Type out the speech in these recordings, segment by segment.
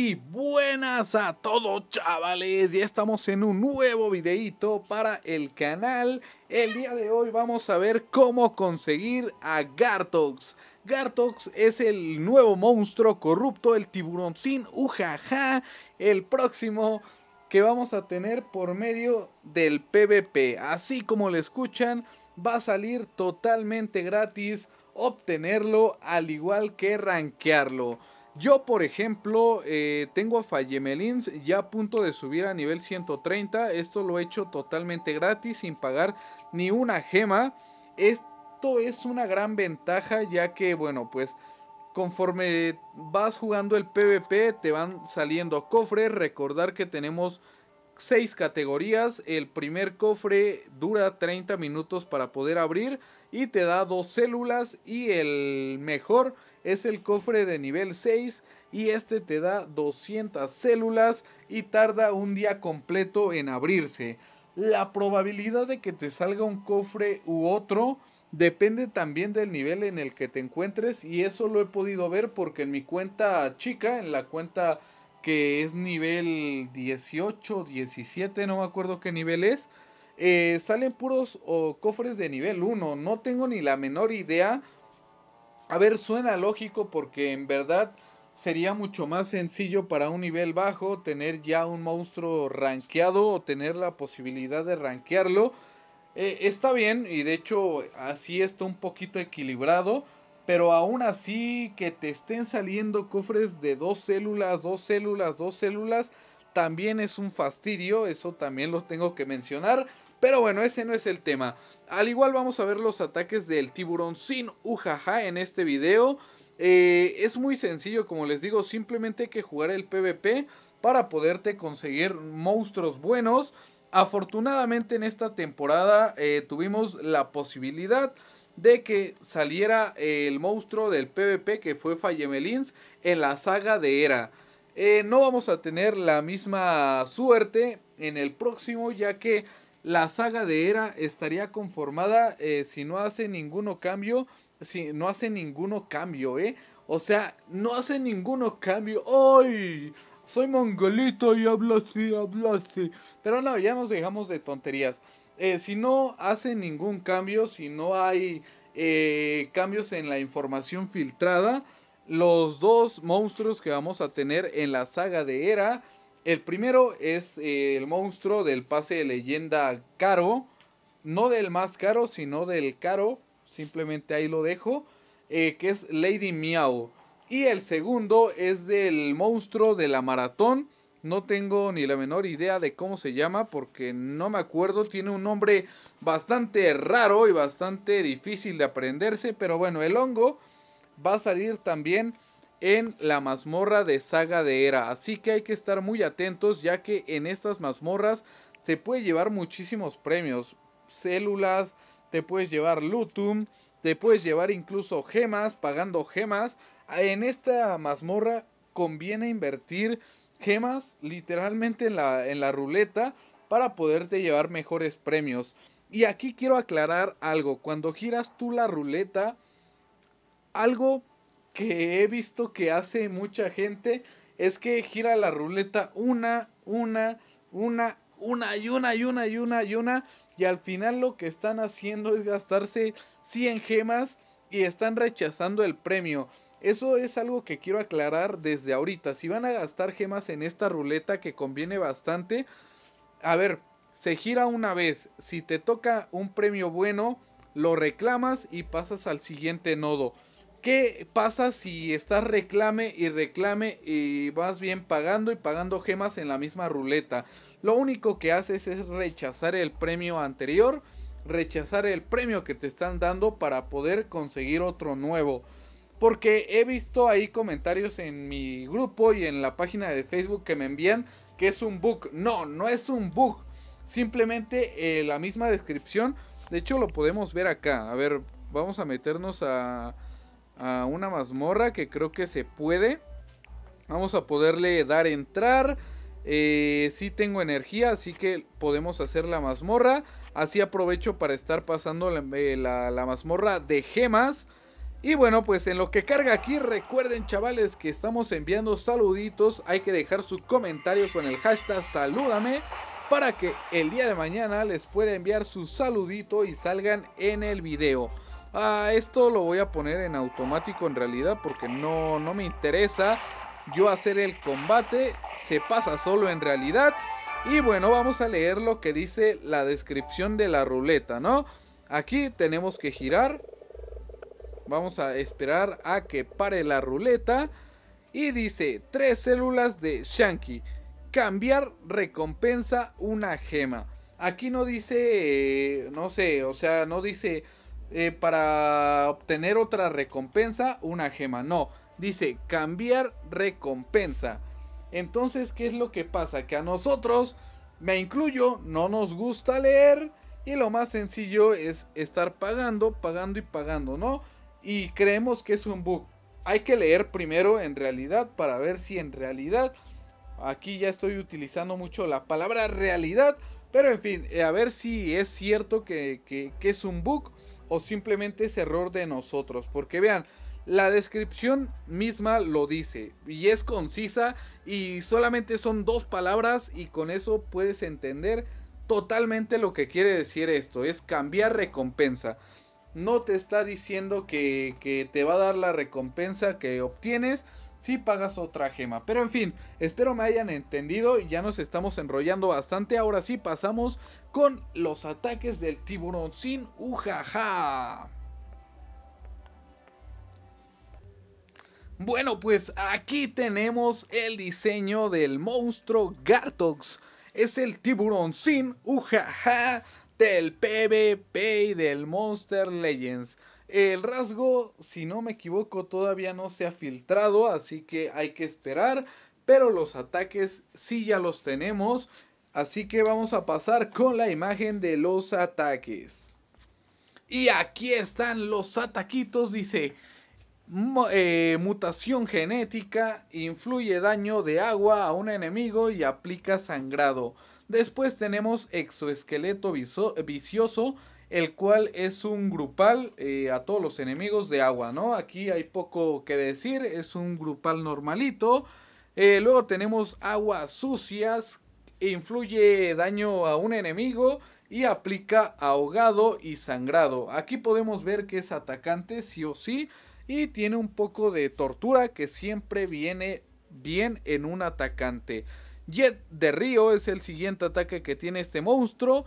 Y buenas a todos chavales, ya estamos en un nuevo videito para el canal El día de hoy vamos a ver cómo conseguir a Gartox Gartox es el nuevo monstruo corrupto, el sin ujaja El próximo que vamos a tener por medio del PvP Así como lo escuchan, va a salir totalmente gratis obtenerlo al igual que rankearlo yo, por ejemplo, eh, tengo a Fallemelins ya a punto de subir a nivel 130. Esto lo he hecho totalmente gratis, sin pagar ni una gema. Esto es una gran ventaja, ya que, bueno, pues conforme vas jugando el PvP, te van saliendo cofres. Recordar que tenemos 6 categorías. El primer cofre dura 30 minutos para poder abrir y te da dos células. Y el mejor es el cofre de nivel 6 y este te da 200 células y tarda un día completo en abrirse. La probabilidad de que te salga un cofre u otro depende también del nivel en el que te encuentres y eso lo he podido ver porque en mi cuenta chica, en la cuenta que es nivel 18, 17, no me acuerdo qué nivel es, eh, salen puros o cofres de nivel 1. No tengo ni la menor idea a ver, suena lógico porque en verdad sería mucho más sencillo para un nivel bajo tener ya un monstruo rankeado o tener la posibilidad de rankearlo. Eh, está bien y de hecho así está un poquito equilibrado. Pero aún así que te estén saliendo cofres de dos células, dos células, dos células, también es un fastidio. Eso también lo tengo que mencionar. Pero bueno, ese no es el tema. Al igual vamos a ver los ataques del tiburón sin ujaja en este video. Eh, es muy sencillo, como les digo, simplemente hay que jugar el PvP para poderte conseguir monstruos buenos. Afortunadamente en esta temporada eh, tuvimos la posibilidad de que saliera el monstruo del PvP que fue Fayemelins en la saga de Era. Eh, no vamos a tener la misma suerte en el próximo ya que la saga de Era estaría conformada eh, si no hace ninguno cambio, si no hace ninguno cambio, ¿eh? O sea, no hace ninguno cambio. ¡Ay! Soy mongolito y hablo así, hablo así. Pero no, ya nos dejamos de tonterías. Eh, si no hace ningún cambio, si no hay eh, cambios en la información filtrada, los dos monstruos que vamos a tener en la saga de Era el primero es eh, el monstruo del pase de leyenda caro. No del más caro, sino del caro. Simplemente ahí lo dejo. Eh, que es Lady Miao. Y el segundo es del monstruo de la maratón. No tengo ni la menor idea de cómo se llama porque no me acuerdo. Tiene un nombre bastante raro y bastante difícil de aprenderse. Pero bueno, el hongo va a salir también en la mazmorra de Saga de Era. Así que hay que estar muy atentos ya que en estas mazmorras se puede llevar muchísimos premios. Células, te puedes llevar lutum, te puedes llevar incluso gemas, pagando gemas. En esta mazmorra conviene invertir gemas literalmente en la, en la ruleta para poderte llevar mejores premios. Y aquí quiero aclarar algo, cuando giras tú la ruleta, algo que he visto que hace mucha gente es que gira la ruleta una, una, una, una y una y una y una y una. Y al final lo que están haciendo es gastarse 100 gemas y están rechazando el premio. Eso es algo que quiero aclarar desde ahorita. Si van a gastar gemas en esta ruleta que conviene bastante. A ver, se gira una vez. Si te toca un premio bueno, lo reclamas y pasas al siguiente nodo. ¿Qué pasa si estás reclame y reclame y vas bien pagando y pagando gemas en la misma ruleta? Lo único que haces es rechazar el premio anterior, rechazar el premio que te están dando para poder conseguir otro nuevo. Porque he visto ahí comentarios en mi grupo y en la página de Facebook que me envían que es un bug. No, no es un bug. Simplemente eh, la misma descripción. De hecho lo podemos ver acá. A ver, vamos a meternos a a una mazmorra que creo que se puede. Vamos a poderle dar entrar. Eh, si tengo energía, así que podemos hacer la mazmorra. Así aprovecho para estar pasando eh, la, mazmorra de gemas. Y bueno, pues en lo que carga aquí, recuerden chavales que estamos enviando saluditos. Hay que dejar su comentario con el hashtag salúdame para que el día de mañana les pueda enviar su saludito y salgan en el video. Ah, esto lo voy a poner en automático en realidad porque no, no me interesa yo hacer el combate. Se pasa solo en realidad. Y bueno, vamos a leer lo que dice la descripción de la ruleta, ¿no? Aquí tenemos que girar. Vamos a esperar a que pare la ruleta. Y dice, tres células de Shanky. Cambiar recompensa una gema. Aquí no dice, eh, no sé, o sea, no dice eh, para obtener otra recompensa, una gema. No, dice cambiar recompensa. Entonces, ¿qué es lo que pasa? Que a nosotros, me incluyo, no nos gusta leer. Y lo más sencillo es estar pagando, pagando y pagando, ¿no? Y creemos que es un bug. Hay que leer primero en realidad para ver si en realidad... Aquí ya estoy utilizando mucho la palabra realidad. Pero en fin, eh, a ver si es cierto que, que es un bug o simplemente es error de nosotros. Porque vean, la descripción misma lo dice y es concisa y solamente son dos palabras y con eso puedes entender totalmente lo que quiere decir esto. Es cambiar recompensa. No te está diciendo que, que te va a dar la recompensa que obtienes, si pagas otra gema. Pero en fin, espero me hayan entendido. Ya nos estamos enrollando bastante. Ahora sí pasamos con los ataques del tiburón sin ujaja. Bueno, pues aquí tenemos el diseño del monstruo Gartox. Es el tiburón sin ujaja del PvP y del Monster Legends. El rasgo, si no me equivoco, todavía no se ha filtrado, así que hay que esperar. Pero los ataques sí ya los tenemos. Así que vamos a pasar con la imagen de los ataques. Y aquí están los ataquitos, dice. Eh, mutación genética influye daño de agua a un enemigo y aplica sangrado. Después tenemos exoesqueleto vicioso el cual es un grupal eh, a todos los enemigos de agua, ¿no? Aquí hay poco que decir, es un grupal normalito. Eh, luego tenemos aguas sucias, influye daño a un enemigo y aplica ahogado y sangrado. Aquí podemos ver que es atacante sí o sí y tiene un poco de tortura que siempre viene bien en un atacante. Jet de río es el siguiente ataque que tiene este monstruo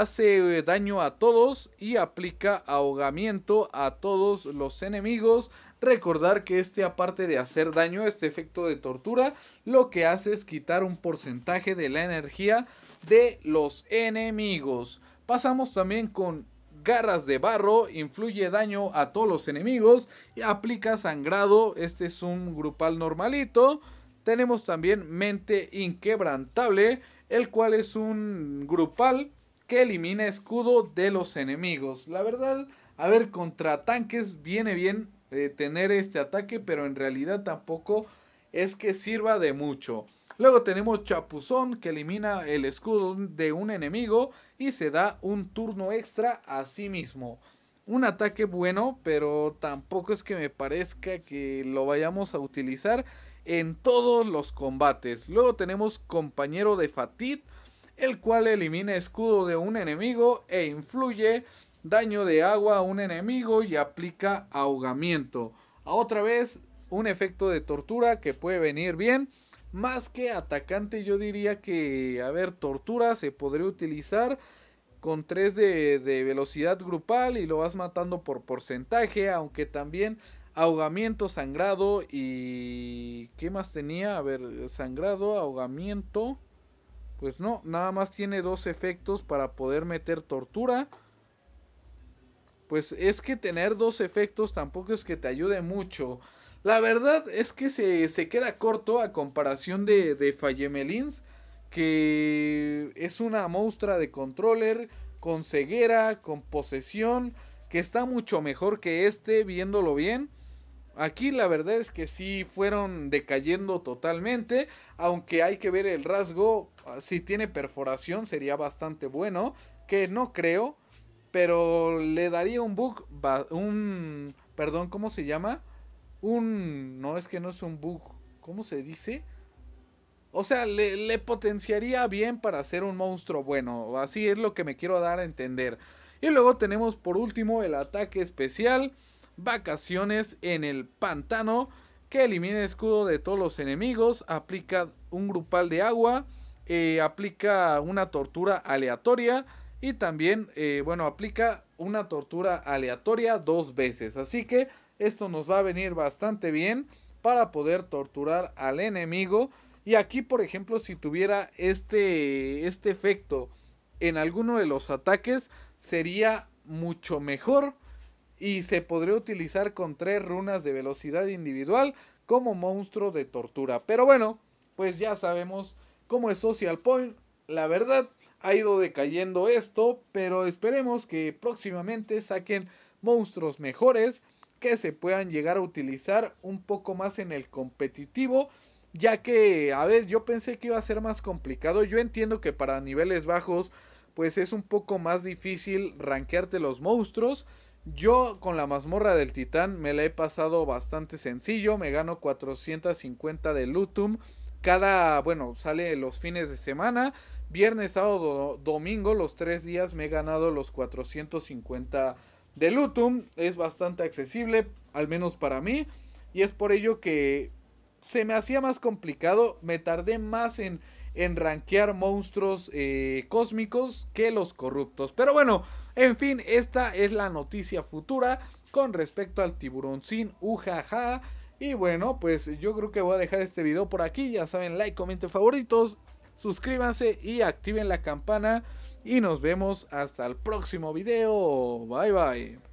hace eh, daño a todos y aplica ahogamiento a todos los enemigos. Recordar que este aparte de hacer daño, este efecto de tortura, lo que hace es quitar un porcentaje de la energía de los enemigos. Pasamos también con garras de barro, influye daño a todos los enemigos y aplica sangrado, este es un grupal normalito. Tenemos también mente inquebrantable, el cual es un grupal que elimina escudo de los enemigos. La verdad, a ver, contra tanques viene bien eh, tener este ataque, pero en realidad tampoco es que sirva de mucho. Luego tenemos Chapuzón que elimina el escudo de un enemigo y se da un turno extra a sí mismo. Un ataque bueno, pero tampoco es que me parezca que lo vayamos a utilizar en todos los combates. Luego tenemos Compañero de Fatit el cual elimina escudo de un enemigo e influye daño de agua a un enemigo y aplica ahogamiento. A otra vez, un efecto de tortura que puede venir bien. Más que atacante, yo diría que, a ver, tortura se podría utilizar con 3 de, de velocidad grupal y lo vas matando por porcentaje, aunque también ahogamiento, sangrado y... ¿Qué más tenía? A ver, sangrado, ahogamiento. Pues no, nada más tiene dos efectos para poder meter tortura. Pues es que tener dos efectos tampoco es que te ayude mucho. La verdad es que se, queda corto a comparación de, de Fallemelins, que es una monstrua de controller, con ceguera, con posesión, que está mucho mejor que este, viéndolo bien. Aquí la verdad es que sí fueron decayendo totalmente, aunque hay que ver el rasgo, ah, si tiene perforación sería bastante bueno, que no creo, pero le daría un bug, un, perdón, ¿cómo se llama? Un, no es que no es un bug, ¿cómo se dice? O sea, le, le potenciaría bien para ser un monstruo bueno, así es lo que me quiero dar a entender. Y luego tenemos por último el ataque especial Vacaciones en el Pantano, que elimina el escudo de todos los enemigos, aplica un grupal de agua, eh, aplica una tortura aleatoria y también, eh, bueno, aplica una tortura aleatoria dos veces. Así que esto nos va a venir bastante bien para poder torturar al enemigo. Y aquí, por ejemplo, si tuviera este, este efecto en alguno de los ataques, sería mucho mejor y se podría utilizar con tres runas de velocidad individual como monstruo de tortura. Pero bueno, pues ya sabemos cómo es Social Point. La verdad, ha ido decayendo esto, pero esperemos que próximamente saquen monstruos mejores que se puedan llegar a utilizar un poco más en el competitivo. Ya que, a ver, yo pensé que iba a ser más complicado. Yo entiendo que para niveles bajos, pues es un poco más difícil ranquearte los monstruos. Yo con la mazmorra del titán me la he pasado bastante sencillo, me gano 450 de lutum. Cada, bueno, sale los fines de semana, viernes, sábado, domingo, los tres días me he ganado los 450 de lutum. Es bastante accesible, al menos para mí, y es por ello que se me hacía más complicado, me tardé más en en rankear monstruos eh, cósmicos que los corruptos. Pero bueno, en fin, esta es la noticia futura con respecto al tiburón sin ujaja. Y bueno, pues yo creo que voy a dejar este video por aquí. Ya saben, like, comenten favoritos, suscríbanse y activen la campana. Y nos vemos hasta el próximo video. Bye bye.